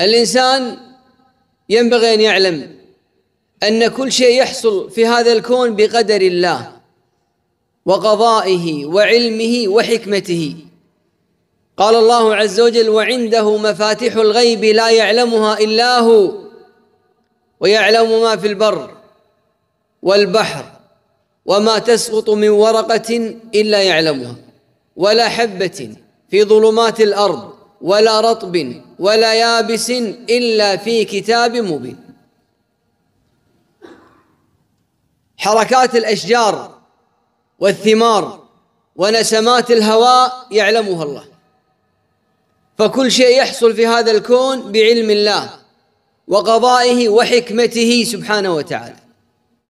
الإنسان ينبغي أن يعلم أن كل شيء يحصل في هذا الكون بقدر الله وقضائه وعلمه وحكمته قال الله عز وجل وعنده مفاتيح الغيب لا يعلمها إلا هو ويعلم ما في البر والبحر وما تسقط من ورقة إلا يعلمها ولا حبة في ظلمات الأرض ولا رطب ولا يابس إلا في كتاب مبين حركات الأشجار والثمار ونسمات الهواء يعلمها الله فكل شيء يحصل في هذا الكون بعلم الله وقضائه وحكمته سبحانه وتعالى